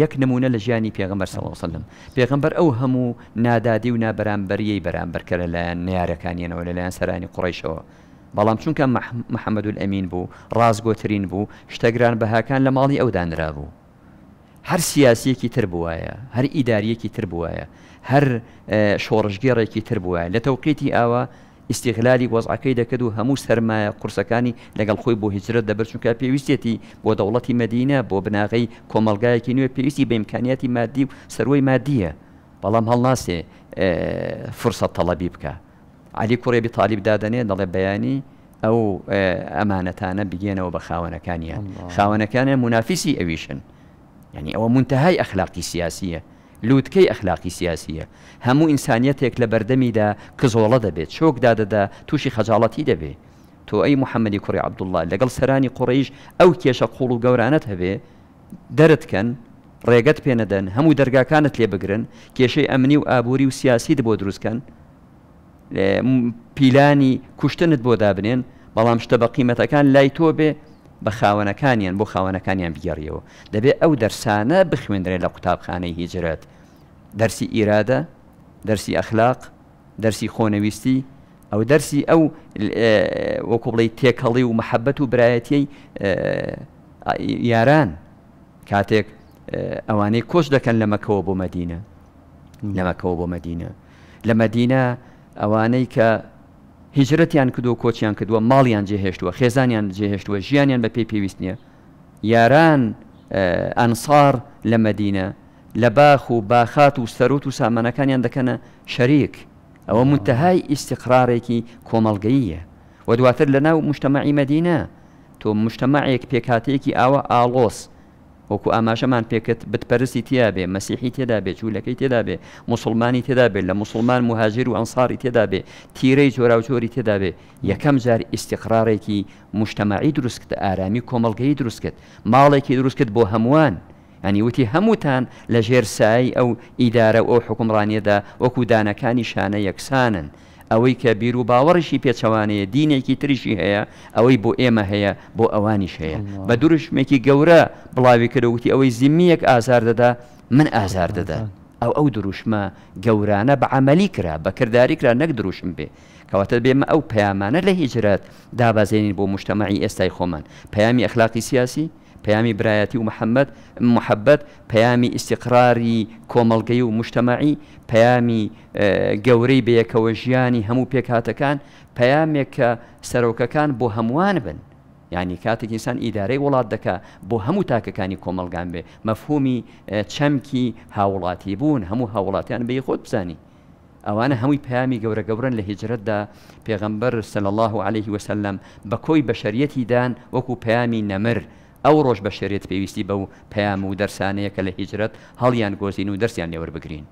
یەک نمونە لە ژیانی پێغمبەر سەڵوسلم پێغمبەر ئەو هەموو نادادی و نابەرامبەریەی بەرامبەرکەرە لەلایەن نارەکانیانەوە لەلایەن سەرانی قڕیشەوە بەڵام چونکە محەممەد ئەمین بوو ڕازگۆترین بوو شتەگران بەهاکان لە ماڵی ئەودانرا بوو هەر سیاسیەکی تر بواە هەر ئیداریەکی تر بواە هەر شۆڕژگێڕێکی تر بواە لە تەوقیتی ئاوە ئیسیغلالی وەزعەکەی دەکرد و هەموو سەرمایە قورسەکانی لەگەڵ خۆی بۆ هجرت دەبەرچونکە پێویستێتی بۆ دەوڵەتی مدینە بۆ بناغی کۆمەلگایەکی نوێ پێویستی بە ئیمکانیاتی مادی و سەرۆی مادیە بەڵام هەڵناسێ فرسە تەڵەبی بکە علی کوڕێبی تاالب دادنێ دەڵێ بەیانی ئەو ئەمانەتانە بگێنەوە بە خاوەنەکانیە خاوەنەکانە منافیسی ئەویشن یعنی ئەوە منتەهای ئەخلاقی سیاسیە لووتکەی ئەخلاقی سیاسیە هەموو ئینسانیتێک لە بەردەمیدا کزۆڵە دەبێت شۆکدا دەدا تووشی خەجاڵەتی دەبێت تۆ ئەی محەممەدی کوڕی عبدوڵله لەگەڵ سەرانی قوڕیش ئەو کێشە قوڵ و گەورانت هەبێ دەرتکەن ڕێگەت پێنەدەن هەموو دەرگاکانت لێ بگرن کێشەی ئەمنی و ئابووری و سیاسی بۆ دروستکەن پیلانی کوشتنت بۆ دابنێن بەڵام شتە بە قیمەتەکان لای تۆ بێ بە خاوەنەکانیان بۆ خاوەنەکانیان بگەڕیەوە دەبێت ئەو دەرسانە بخوێندرێت لە قوتابخانەی هیجرات دەرسی ئیرادە دەرسی ئەخلاق دەرسی خۆنەویستی ئەو دەرسی ئەو وەکو بڵی تێکەڵی و محەبەت و برایەتی یاران کاتێک ئەوانەی کۆش دەکەن لەمەکەوە بۆ مەدینە لەمەکەوە بۆ مەدینە لە مەدینە ئەوانەی کە هیجرەتیان کردو کۆچیان کردووە ماڵیان جێهێشتووە خێزانیان جێهێشتووە ژیانیان بە پێی پێویست نییە یاران ئەنسار لە مەدینە لە باخ و باخات و سەرۆت و سامانەکانیان دەکەنە شەریک ئەوە منتەهای ئیسیقرارێکی کۆمەڵگەییە و دواتر لە ناو مشتتەمەعی مەدینە تۆ مشتتەمەعێک پێکاتەیەکی ئاوە ئالۆس وەکو ئاماژەمان پێکت بتپەرسی تیا بێ مەسیحی تێدا بێ جوولەکەی تێدا بێ مسلمانی تێدا بێت لە مسلمان مهاجر و ئەنساری تێدا بێ تیرەی جۆراوجۆری تێدا بێ یەکەم جار ئیسیقرارێکی مشتتەماعی دروستکرد ئارامی کۆمەلگەی دروستکرد ماڵێکی دروستکرد بۆ هەمووان. ئەنی وتی هەمووتان لە ژێرسایی ئەو ئیدارە ئەو حکومڕانیەدا وەکو دانەکانی شانە یەکسانن ئەوەی کە بیر و باوەڕشی پێچەوانەیە دینێکی تریشی هەیە ئەوەی بۆ ئێمە هەیە بۆ ئەوانیش هەیە بە دوورشمێکی گەورە بڵاوی کردوتی ئەوەی زیمیەک ئازار دەدا من ئازار دەدا ئەو ئەو دروشمە گەورانە بە عملی کرا بەکردداری کرا نەک دروشم بێ کەواتە بێمە ئەو پەیامانە لە هیجرات دابازێنین بۆ مشتتەماعی ئێستای خۆمان پەیامی ئەخلاقی سیاسی پەیامی برایەتی و محەممەد محەبەت پەیامی ئیسیقراری کۆمەلگەی و مشتتەماعی پەیامی گەورەی بەیەکەوە ژیانی هەموو پێکاتەکان پەیامێک کە سەرۆکەکان بۆ هەمووان بن ینی کاتێک ئینسان ئیدارەی وڵات دەکا بۆ هەموو تاکەکانی کۆمەلگان بێ مەفهومی چەمکی هاوڵاتی بوون هەموو هاوڵاتیان بەی خۆت بزانی ئەوانە هەمووی پامی گەورە گەورن لە هجرەتدا پێغەمبەر سل الله عليه وسلم بە کۆی بەشریەتی دان وەکو پامی نەمر ئەو ڕۆژ بە شێرێت پێویستی بەو پەیام و دەرسانەیە کە لە هیجرەت هەڵیان گۆزین و دەرسیان لێوەربگرین.